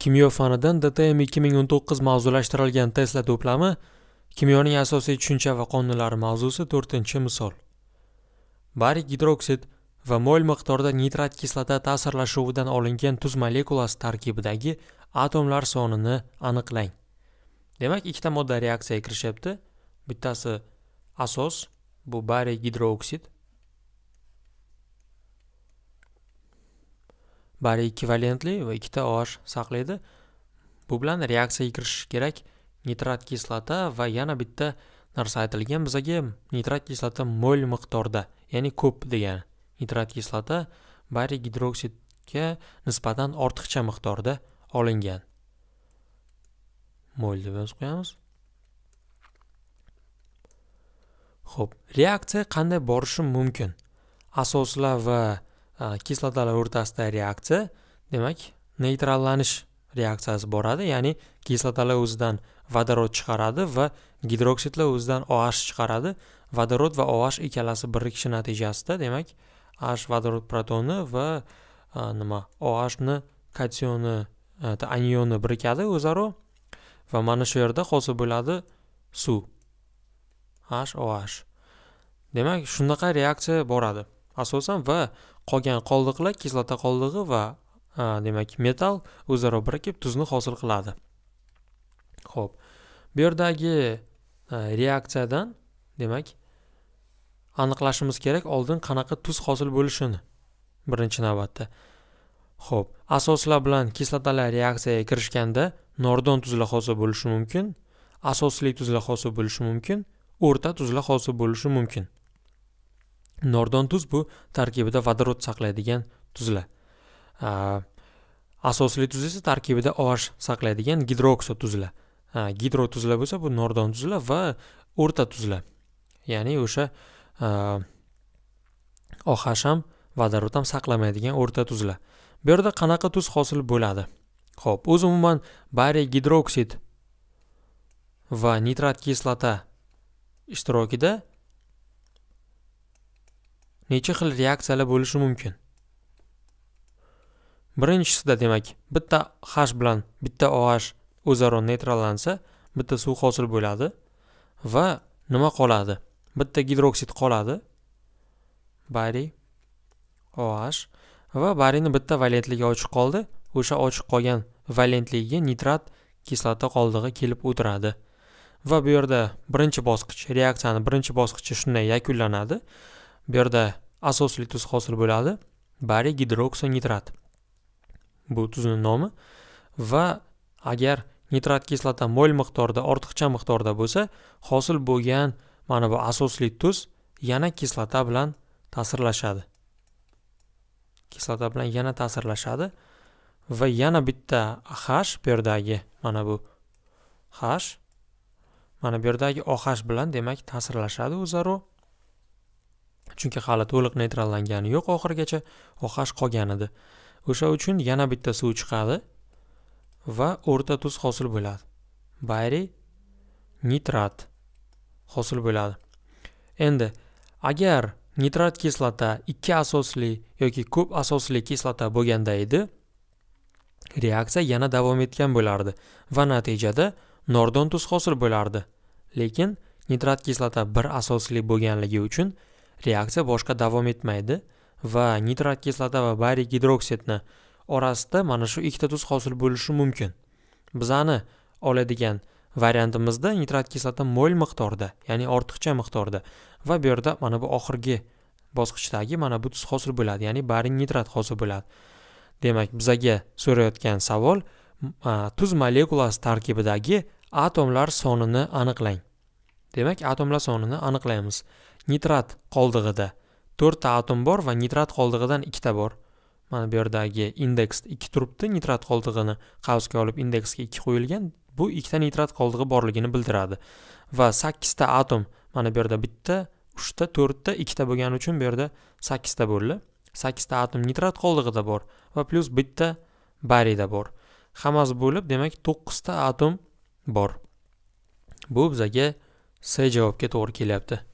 kimyo fanidan dtm 2019 mavzulashtirilgan testlar to'plami kimyoning asosiy tushuncha va qonunlari mavzusi 4 misol barik gidroksid va mo'l miqdorda nitrat kislota ta'sirlashuvidan olingan tuz molekulasi tarkibidagi atomlar sonini aniqlang demak ikkita modda reaksiyaga kirishibdi. bittasi asos bu barik gidroksid bari ekvivalentli va ikkita OH saqlaydi bu bilan reaksiyaga kirish kerak nitrat kislota va yana bitta narsa aytilgan bizaga nitrat kislota mo'l miqdorda ya'ni ko'p degani nitrat kislota bari gidroksidga nisbatan ortiqcha miqdorda olingan mo'l deb yozib qo'yamiz Xo'p, reaksiya qanday borishi mumkin asoslar va kislotalar o'rtasida reaksiya demak neytrallanish reaksiyasi boradi ya'ni kislotalar o'zidan vodorod chiqaradi va gidroksidlar o'zidan oh chiqaradi vodorod va oh ikkalasi birikishi natijasida demak h vodorod protoni va nima ohni kationi anioni birikadi o'zaro va mana shu yerda hosil bo'ladi suv h oh demak shunaqa reaksiya boradi asosan va qolgan qoldiqlar kislota qoldig'i va demak metal o'zaro birikib tuzni hosil qiladi ho'p bu yerdagi reaksiyadan demak aniqlashimiz kerak oldin qanaqa tuz hosil bo'lishini birinchi navbatda ho'p asoslar bilan kislotalar reaksiyaga kirishganda nordon tuzlar hosil bo'lishi mumkin asosli tuzlar hosil bo'lishi mumkin o'rta tuzlar hosil bo'lishi mumkin nordon tuz bu tarkibida vodorod saqlaydigan tuzlar asosli tuz esa tarkibida oh saqlaydigan gidroksid tuzlar gidro tuzlar bo'lsa bu nordon tuzlar va o'rta tuzlar ya'ni o'sha oh ham vodorod ham saqlamaydigan o'rta tuzlar bu yerda qanaqa tuz hosil bo'ladi ho'p o'zi umuman bariy gidroksid va nitrat kislota ishtirokida necha xil reaksiyalar bo'lishi mumkin birinchisida demak bitta h bilan bitta oh o'zaro neytrallansa bitta suv hosil bo'ladi va nima qoladi bitta gidroksid qoladi bariy oh va bariyni bitta valentligi ochiq qoldi o'sha ochiq qolgan valentligiga nitrat kislota qoldig'i kelib o'tiradi va bu yerda birinchi bosqich reaksiyani birinchi bosqichi shunday yakunlanadi bu yerda asosli tuz hosil bo'ladi bari gidroksonitrat bu tuzni nomi va agar nitrat kislota mo'l miqdorda ortiqcha miqdorda bo'lsa hosil bo'lgan mana bu asosli tuz yana kislota bilan ta'sirlashadi kislota bilan yana ta'sirlashadi va yana bitta h bu yerdagi mana bu h mana bu yerdagi oh bilan demak ta'sirlashadi o'zaro chunki hali to'liq neytrallangani yo'q oxirigacha oqash qolgan edi o'sha uchun yana bitta suv chiqadi va o'rta tuz hosil bo'ladi bayri nitrat hosil bo'ladi endi agar nitrat kislota ikki asosli yoki ko'p asosli kislota bo'lganda edi reaksiya yana davom etgan bo'lardi va natijada nordon tuz hosil bo'lardi lekin nitrat kislota bir asosli bo'lganligi uchun reaksiya boshqa davom etmaydi va nitrat kislota va bariy gidroksidni orasida mana shu ikkita tuz hosil bo'lishi mumkin bizani oladigan variantimizda nitrat kislota mo'l miqdorda ya'ni ortiqcha miqdorda va bu yerda mana bu oxirgi bosqichdagi mana bu tuz hosil bo'ladi ya'ni bariy nitrat hosil bo'ladi demak bizaga so'rayotgan savol tuz molekulasi tarkibidagi atomlar sonini aniqlang demak atomlar sonini aniqlaymiz nitrat qoldig'ida to'rtta atom bor va nitrat qoldig'idan ikkita bor mana bu yerdagi indeks ikki turibdi nitrat qoldig'ini qavsga olib indeksga ikki qo'yilgan bu ikkita nitrat qoldig'i borligini bildiradi va sakkizta atom mana bu yerda bitta uchta to'rtta ikkita bo'lgani uchun bu yerda sakkizta bo'ldi sakkizta atom nitrat qoldig'ida bor va plyus bitta bariyda bor hammasi bo'lib demak to'qqizta atom bor bu bizaga c javobga to'g'ri kelyapti